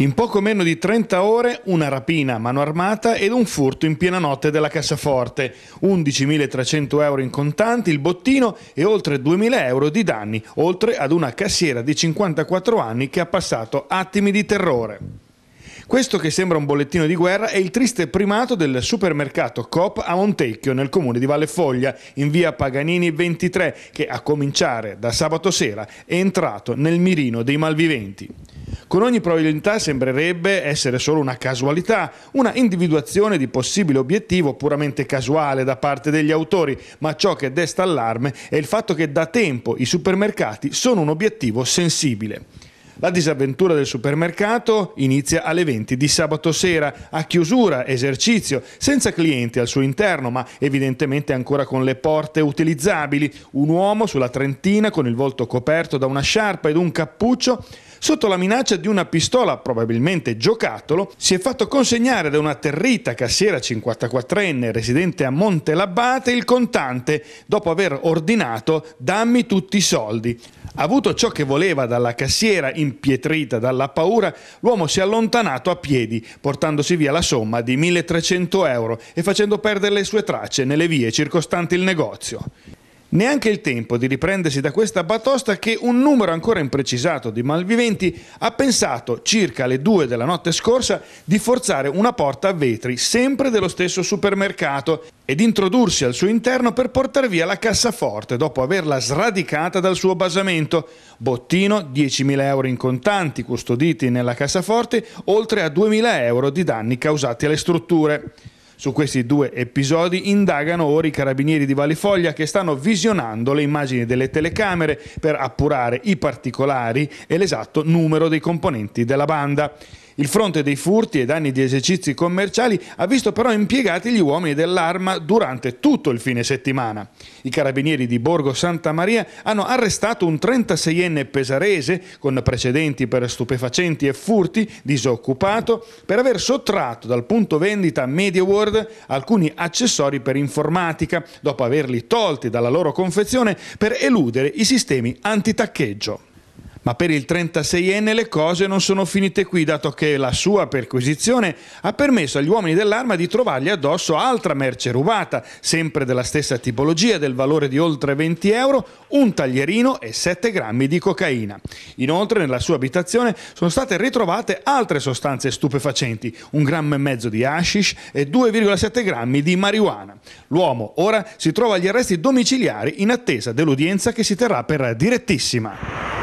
In poco meno di 30 ore una rapina a mano armata ed un furto in piena notte della cassaforte, 11.300 euro in contanti, il bottino e oltre 2.000 euro di danni, oltre ad una cassiera di 54 anni che ha passato attimi di terrore. Questo che sembra un bollettino di guerra è il triste primato del supermercato Coop a Montecchio, nel comune di Valle Foglia, in via Paganini 23, che a cominciare da sabato sera è entrato nel mirino dei malviventi con ogni probabilità sembrerebbe essere solo una casualità, una individuazione di possibile obiettivo puramente casuale da parte degli autori, ma ciò che desta allarme è il fatto che da tempo i supermercati sono un obiettivo sensibile. La disavventura del supermercato inizia alle 20 di sabato sera, a chiusura, esercizio, senza clienti al suo interno, ma evidentemente ancora con le porte utilizzabili. Un uomo sulla trentina con il volto coperto da una sciarpa ed un cappuccio sotto la minaccia di una pistola, probabilmente giocattolo, si è fatto consegnare da una territa cassiera 54enne residente a Monte Labbate il contante dopo aver ordinato dammi tutti i soldi. Avuto ciò che voleva dalla cassiera, impietrita dalla paura, l'uomo si è allontanato a piedi, portandosi via la somma di 1300 euro e facendo perdere le sue tracce nelle vie circostanti il negozio. Neanche il tempo di riprendersi da questa batosta che un numero ancora imprecisato di malviventi ha pensato circa le due della notte scorsa di forzare una porta a vetri sempre dello stesso supermercato ed introdursi al suo interno per portare via la cassaforte dopo averla sradicata dal suo basamento. Bottino 10.000 euro in contanti custoditi nella cassaforte, oltre a 2.000 euro di danni causati alle strutture. Su questi due episodi indagano ora i carabinieri di Valifoglia che stanno visionando le immagini delle telecamere per appurare i particolari e l'esatto numero dei componenti della banda. Il fronte dei furti e danni di esercizi commerciali ha visto però impiegati gli uomini dell'arma durante tutto il fine settimana. I carabinieri di Borgo Santa Maria hanno arrestato un 36enne pesarese con precedenti per stupefacenti e furti, disoccupato, per aver sottratto dal punto vendita MediaWorld alcuni accessori per informatica, dopo averli tolti dalla loro confezione per eludere i sistemi antitaccheggio. Ma per il 36enne le cose non sono finite qui, dato che la sua perquisizione ha permesso agli uomini dell'arma di trovargli addosso altra merce rubata, sempre della stessa tipologia, del valore di oltre 20 euro, un taglierino e 7 grammi di cocaina. Inoltre, nella sua abitazione sono state ritrovate altre sostanze stupefacenti, un grammo e mezzo di hashish e 2,7 grammi di marijuana. L'uomo ora si trova agli arresti domiciliari in attesa dell'udienza che si terrà per direttissima.